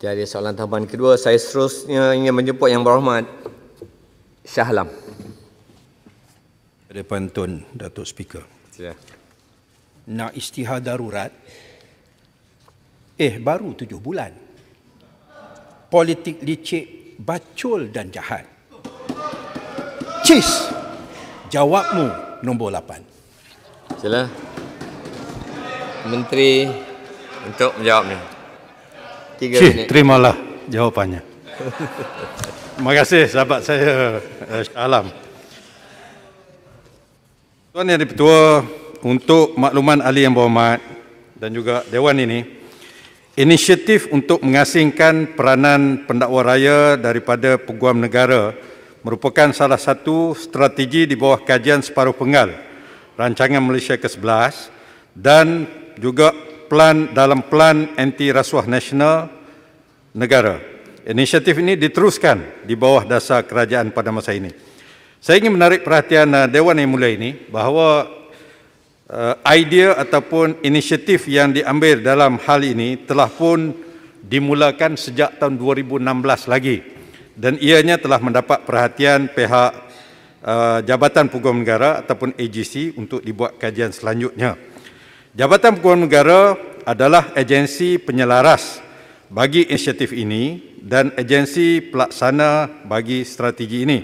Jadi soalan tambahan kedua, saya seterusnya ingin menjemput yang berhormat Syahlam. Ada pantun Datuk Speaker. Ya. Nak istihar darurat, eh baru tujuh bulan. Politik licik, bacul dan jahat. Cis, jawabmu nombor lapan. Sila. Menteri untuk menjawabnya tiga Cih, minit. Terimalah jawapannya. Terima kasih sahabat saya eh, Alam. Tuan Yang Dipertua, untuk makluman ahli yang berhormat dan juga Dewan ini, inisiatif untuk mengasingkan peranan pendakwa raya daripada peguam negara merupakan salah satu strategi di bawah kajian separuh penggal Rancangan Malaysia ke-11 dan juga Plan dalam plan anti rasuah nasional negara. Inisiatif ini diteruskan di bawah dasar kerajaan pada masa ini. Saya ingin menarik perhatian eh, Dewan yang mulia ini bahawa eh, idea ataupun inisiatif yang diambil dalam hal ini telah pun dimulakan sejak tahun 2016 lagi dan ianya telah mendapat perhatian pihak eh, Jabatan Peguam Negara ataupun AGC untuk dibuat kajian selanjutnya. Jabatan Pegawai Negara adalah agensi penyelaras bagi inisiatif ini dan agensi pelaksana bagi strategi ini.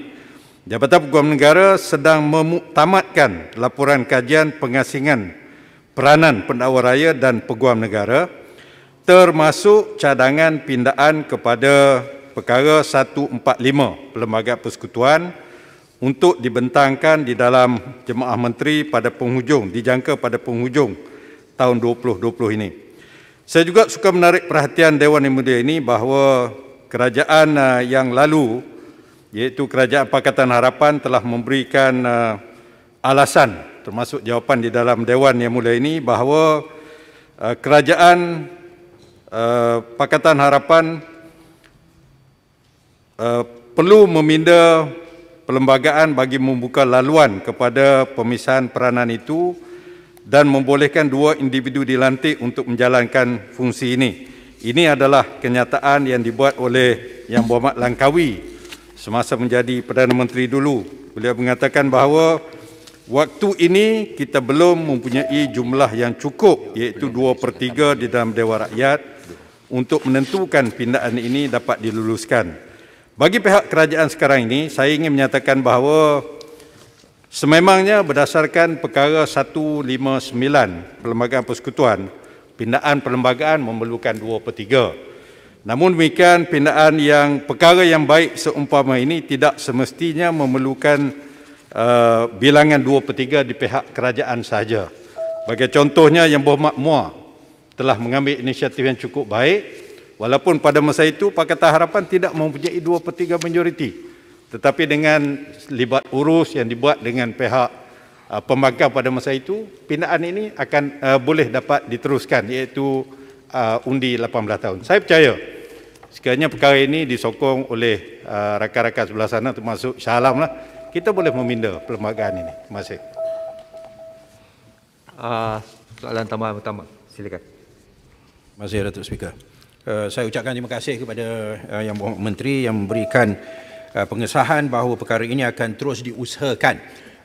Jabatan Pegawai Negara sedang memuktamadkan laporan kajian pengasingan peranan pendakwa raya dan peguam negara termasuk cadangan pindaan kepada perkara 145 Perlembagaan Persekutuan untuk dibentangkan di dalam Jemaah Menteri pada penghujung, dijangka pada penghujung 2023 tahun 2020 ini. Saya juga suka menarik perhatian Dewan yang mulia ini bahawa kerajaan uh, yang lalu iaitu Kerajaan Pakatan Harapan telah memberikan uh, alasan termasuk jawapan di dalam Dewan yang mulia ini bahawa uh, kerajaan Pakatan Harapan perlu meminda perlembagaan bagi membuka laluan kepada pemisahan peranan itu dan membolehkan dua individu dilantik untuk menjalankan fungsi ini. Ini adalah kenyataan yang dibuat oleh Yang Berhormat Langkawi semasa menjadi Perdana Menteri dulu. Beliau mengatakan bahawa waktu ini kita belum mempunyai jumlah yang cukup iaitu 2 per 3 di dalam Dewan Rakyat untuk menentukan pindaan ini dapat diluluskan. Bagi pihak kerajaan sekarang ini, saya ingin menyatakan bahawa Sememangnya berdasarkan perkara 159 Perlembagaan Persekutuan, pindaan perlembagaan memerlukan 2 per 3. Namun demikian, pindaan yang perkara yang baik seumpama ini tidak semestinya memerlukan uh, bilangan 2 per 3 di pihak kerajaan sahaja. Bagi contohnya yang bermakmua telah mengambil inisiatif yang cukup baik walaupun pada masa itu Pakatan Harapan tidak mempunyai 2 per 3 majoriti. Tetapi dengan libat urus yang dibuat dengan pihak uh, pembangkang pada masa itu, pindaan ini akan uh, boleh dapat diteruskan iaitu uh, undi 18 tahun. Saya percaya sekiranya perkara ini disokong oleh uh, rakan-rakan sebelah sana termasuk Syahalam lah, kita boleh meminda perlembagaan ini. Terima kasih. Uh, soalan tambahan pertama, silakan. Terima kasih Datuk Speaker. Uh, saya ucapkan terima kasih kepada uh, yang Menteri yang memberikan Eh, pengesahan bahawa perkara ini akan terus diusahakan.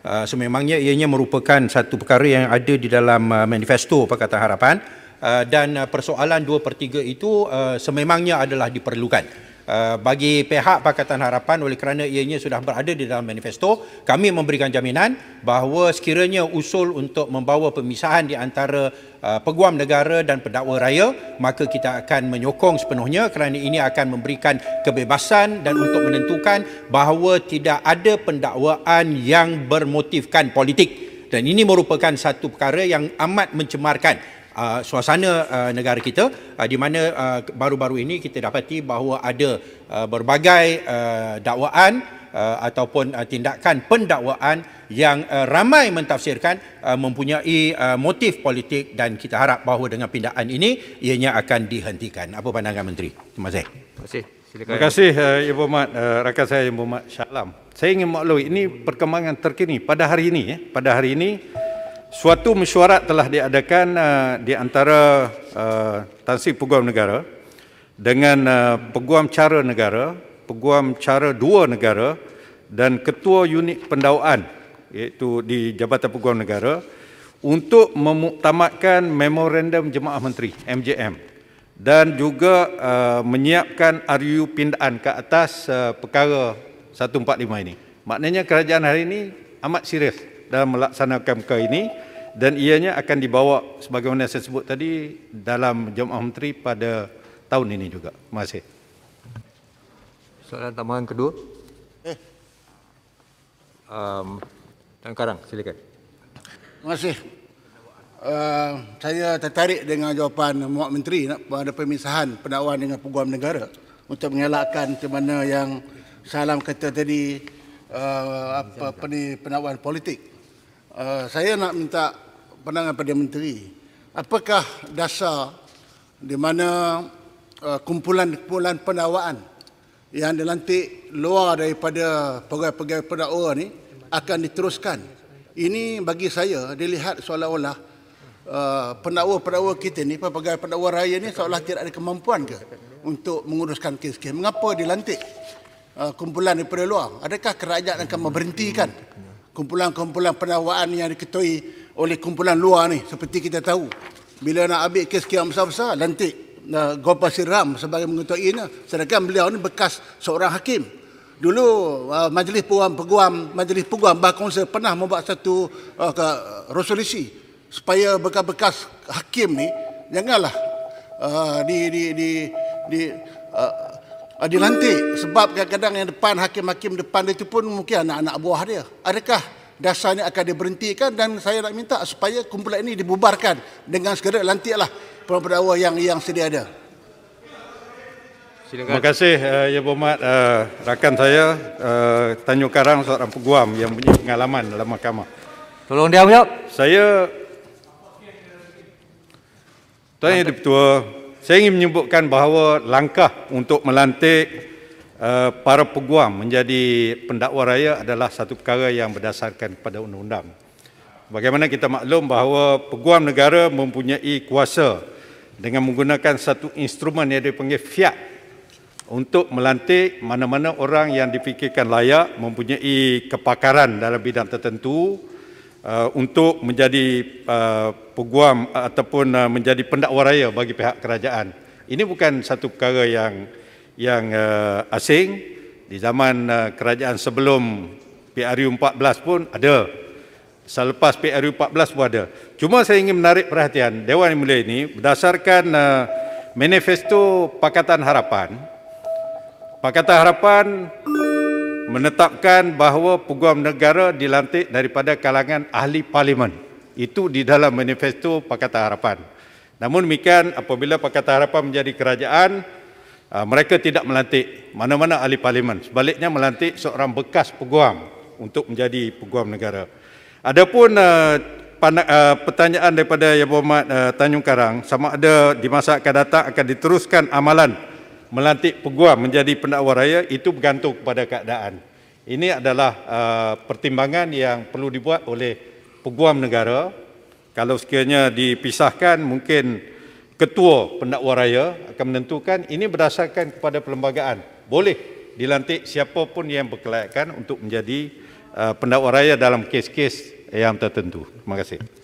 Eh, so memangnya ianya merupakan satu perkara yang ada di dalam eh, manifesto Pakatan Harapan dan persoalan 2 per 3 itu sememangnya adalah diperlukan. Eh, bagi pihak Pakatan Harapan oleh kerana ianya sudah berada di dalam manifesto, kami memberikan jaminan bahawa sekiranya usul untuk membawa pemisahan di antara uh, peguam negara dan pendakwa raya, maka kita akan menyokong sepenuhnya kerana ini akan memberikan kebebasan dan untuk menentukan bahawa tidak ada pendakwaan yang bermotifkan politik. Dan ini merupakan satu perkara yang amat mencemarkan uh, suasana uh, negara kita uh, di mana uh, baru-baru ini kita dapati bahawa ada uh, berbagai uh, dakwaan uh, ataupun uh, tindakan pendakwaan yang uh, ramai mentafsirkan uh, mempunyai uh, motif politik dan kita harap bahawa dengan pindaan ini ianya akan dihentikan. Apa pandangan Menteri? Terima kasih. Terima kasih. Terima kasih uh, Ibu Mat, uh, rakan saya Ibu Mat Syalam. Saya ingin maklum ini perkembangan terkini pada hari ini. Eh, pada hari ini suatu mesyuarat telah diadakan uh, di antara uh, eh, Tan Sri Peguam Negara dengan uh, Peguam Cara Negara, Peguam Cara Dua Negara dan Ketua Unit Pendawaan iaitu di Jabatan Peguam Negara untuk memuktamadkan Memorandum Jemaah Menteri, MJM dan juga uh, menyiapkan RU pindaan ke atas uh, perkara 145 ini. Maknanya kerajaan hari ini amat serius dalam melaksanakan perkara ini dan ianya akan dibawa sebagaimana saya sebut tadi dalam Jemaah Menteri pada tahun ini juga. Terima kasih. Soalan tambahan kedua. Eh. Um, Tuan Karang, silakan. Terima kasih. Uh, saya tertarik dengan jawapan Muak Menteri nak, pada pemisahan pendakwaan dengan peguam negara untuk mengelakkan macam mana yang salam kata tadi uh, apa, apa ni pendakwaan politik. Eh, saya nak minta pandangan pada menteri. Apakah dasar di mana eh, kumpulan-kumpulan uh, pendawaan yang dilantik luar daripada pegawai-pegawai pendakwa ini akan diteruskan? Ini bagi saya dilihat seolah-olah uh, pendakwa-pendakwa kita ni, pegawai pendakwa raya ni seolah tidak ada kemampuan ke untuk menguruskan kes-kes. Mengapa dilantik uh, kumpulan daripada luar? Adakah kerajaan akan memberhentikan? kumpulan-kumpulan pendakwaan yang diketuai oleh kumpulan luar ni seperti kita tahu bila nak ambil kes kiam besar-besar lantik uh, Gopal Siram sebagai mengetuainya sedangkan beliau ni bekas seorang hakim dulu uh, majlis peguam peguam majlis peguam bahkonsel pernah membuat satu uh, ke, resolusi supaya bekas-bekas hakim ni janganlah uh, di di di, di uh, ah, dilantik sebab kadang-kadang yang depan hakim-hakim depan itu pun mungkin anak-anak buah dia. Adakah dasarnya akan diberhentikan dan saya nak minta supaya kumpulan ini dibubarkan dengan segera lantiklah pendakwa yang yang sedia ada. Terima kasih uh, Ya Bomat uh, eh, rakan saya uh, Tanjung Karang seorang peguam yang punya pengalaman dalam mahkamah. Tolong dia ya. Saya Tuan Yang Dipertua, saya ingin menyebutkan bahawa langkah untuk melantik eh, para peguam menjadi pendakwa raya adalah satu perkara yang berdasarkan kepada undang-undang. Bagaimana kita maklum bahawa peguam negara mempunyai kuasa dengan menggunakan satu instrumen yang dipanggil fiat untuk melantik mana-mana orang yang dipikirkan layak mempunyai kepakaran dalam bidang tertentu Uh, untuk menjadi uh, peguam ataupun uh, menjadi pendakwa raya bagi pihak kerajaan. Ini bukan satu perkara yang yang asing di zaman kerajaan sebelum PRU 14 pun ada. Selepas PRU 14 pun ada. Cuma saya ingin menarik perhatian Dewan Yang Mulia ini berdasarkan manifesto Pakatan Harapan. Pakatan Harapan menetapkan bahawa peguam negara dilantik daripada kalangan ahli parlimen. Itu di dalam manifesto Pakatan Harapan. Namun demikian apabila Pakatan Harapan menjadi kerajaan, ah, mereka tidak melantik mana-mana ahli parlimen. Sebaliknya melantik seorang bekas peguam untuk menjadi peguam negara. Adapun ah, ah, pertanyaan daripada Yang Berhormat Tanjung Karang, sama ada di masa akan datang akan diteruskan amalan melantik peguam menjadi pendakwa raya itu bergantung kepada keadaan. Ini adalah uh, pertimbangan yang perlu dibuat oleh peguam negara. Kalau sekiranya dipisahkan, mungkin ketua pendakwa raya akan menentukan ini berdasarkan kepada perlembagaan. Boleh dilantik siapapun yang berkelayakan untuk menjadi uh, pendakwa raya dalam kes-kes yang tertentu. Terima kasih.